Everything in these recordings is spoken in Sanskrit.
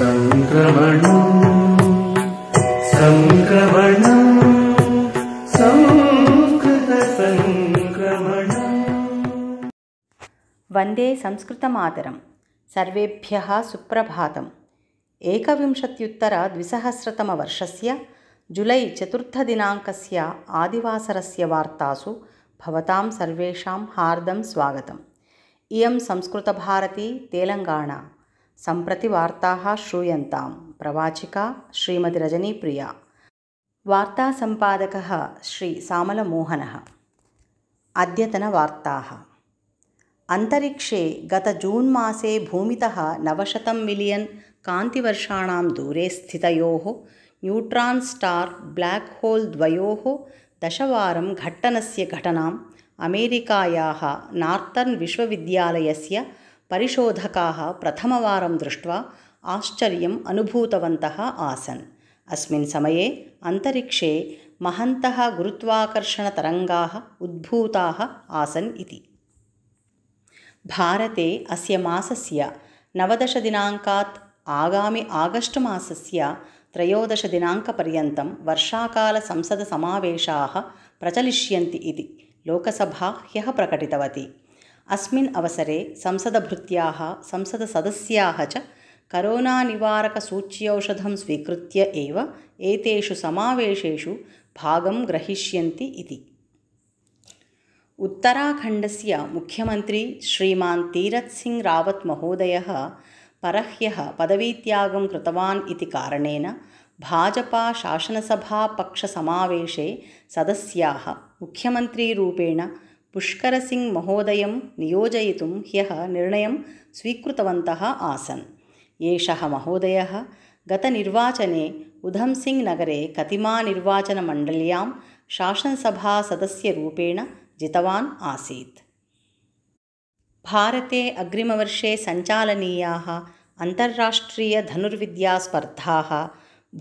సంక్రమణం సంక్రమణం సంస్కృత సంక్రమణం వందే సంస్కృతమాదరం సర్వేభ్య సుప్రభాతం एकविंशत्युत्तरद्विसहस्रतमवर्षस्य जुलै चतुर्थदिनाङ्कस्य आदिवासरस्य वार्तासु भवतां सर्वेषां हार्दं स्वागतम् इयं संस्कृतभारती तेलङ्गाणा सम्प्रति वार्ताः श्रूयन्तां प्रवाचिका श्रीमदिरजनीप्रिया वार्तासम्पादकः श्रीसामलमोहनः अद्यतनवार्ताः अन्तरिक्षे गतजून् मासे भूमितः नवशतं मिलियन् कान्तिवर्षाणां दूरे स्थितयोः न्यूट्रान् स्टार् ब्लाक् होल् द्वयोः दशवारं घट्टनस्य घटनाम् अमेरिकायाः नार्तर्न् विश्वविद्यालयस्य परिशोधकाः प्रथमवारं दृष्ट्वा आश्चर्यम् अनुभूतवन्तः आसन् अस्मिन् समये अन्तरिक्षे महन्तः गुरुत्वाकर्षणतरङ्गाः उद्भूताः आसन् इति भारते अस्य मासस्य नवदशदिनाङ्कात् आगामि आगस्ट् मासस्य त्रयोदशदिनाङ्कपर्यन्तं वर्षाकालसंसदसमावेशाः प्रचलिष्यन्ति इति लोकसभा ह्यः प्रकटितवती अस्मिन् अवसरे संसदभृत्याः संसदसदस्याः च करोनानिवारकसूच्यौषधं स्वीकृत्य एव एतेषु समावेशेषु भागं ग्रहीष्यन्ति इति उत्तराखण्डस्य मुख्यमन्त्री श्रीमान् तीरथसिङ्ग् रावत् महोदयः परह्यः पदवीत्यागं कृतवान् इति कारणेन भाजपाशासनसभापक्षसमावेशे सदस्याः मुख्यमन्त्रीरूपेण पुष्करसिङ्ग् महोदयं नियोजयितुं ह्यः निर्णयं स्वीकृतवन्तः आसन् एषः महोदयः गतनिर्वाचने उधम्सिङ्ग् नगरे कतिमा शासनसभासदस्यरूपेण जितवान् आसीत् भारते अग्रिमवर्षे सञ्चालनीयाः अन्ताराष्ट्रियधनुर्विद्यास्पर्धाः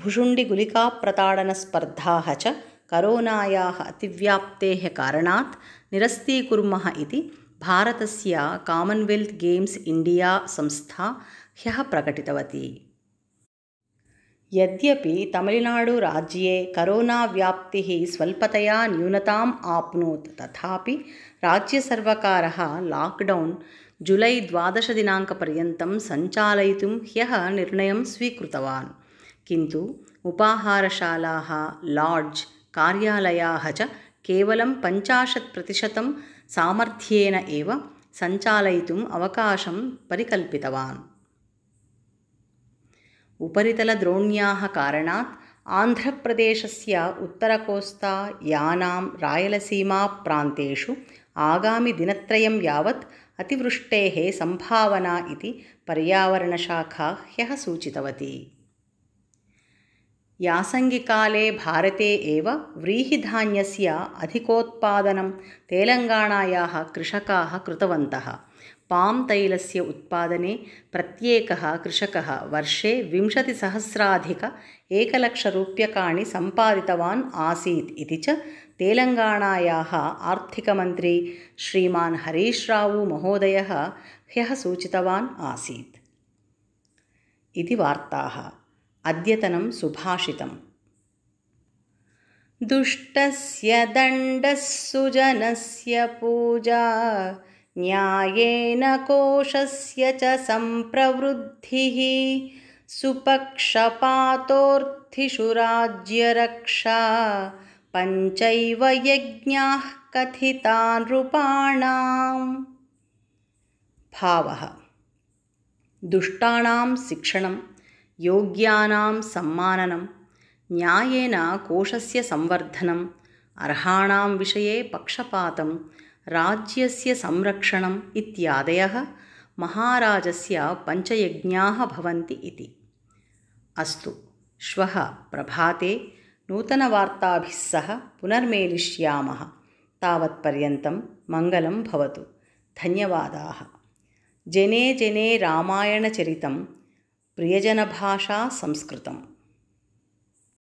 भुषुण्डिगुलिकाप्रताडनस्पर्धाः च करोनायाः अतिव्याप्तेः कारणात् निरस्तीकुर्मः इति भारतस्य कामन्वेल्त् गेम्स् इण्डिया संस्था ह्यः प्रकटितवती यद्यपि तमिल्नाडुराज्ये करोनाव्याप्तिः स्वल्पतया न्यूनताम् आप्नोत् तथापि राज्यसर्वकारः लाक्डौन् जुलै द्वादशदिनाङ्कपर्यन्तं सञ्चालयितुं ह्यः निर्णयं स्वीकृतवान् किन्तु उपाहारशालाः लाड्ज् कार्यालयाः च केवलं पञ्चाशत् प्रतिशतं सामर्थ्येन एव सञ्चालयितुम् अवकाशं परिकल्पितवान् उपरितलद्रोण्याः कारणात् आन्ध्रप्रदेशस्य यानां रायलसीमाप्रान्तेषु आगामिदिनत्रयं यावत् अतिवृष्टेः सम्भावना इति पर्यावरणशाखा ह्यः सूचितवती यासङ्गिकाले भारते एव व्रीहिधान्यस्य अधिकोत्पादनं तेलङ्गाणायाः कृषकाः कृतवन्तः पाम् तैलस्य उत्पादने प्रत्येकः कृषकः वर्षे विंशतिसहस्राधिक एकलक्षरूप्यकाणि सम्पादितवान् आसीत् इति च तेलङ्गाणायाः आर्थिकमन्त्री श्रीमान् महोदयः ह्यः सूचितवान् आसीत् इति वार्ताः अद्यतनं सुभाषितम् दुष्टस्य सुजनस्य पूजा न्यायेन कोशस्य च सम्प्रवृद्धिः सुपक्षपातोषु राज्यरक्षा पञ्चैव यज्ञाः कथिता भावः दुष्टाणां शिक्षणम् योग्यानां सम्माननं न्यायेन कोशस्य संवर्धनम् अर्हाणां विषये पक्षपातं राज्यस्य संरक्षणम् इत्यादयः महाराजस्य पञ्चयज्ञाः भवन्ति इति अस्तु श्वः प्रभाते नूतनवार्ताभिः सह पुनर्मेलिष्यामः तावत्पर्यन्तं मङ्गलं भवतु धन्यवादाः जने जने रामायणचरितं प्रियजन भाषा संस्कृतम्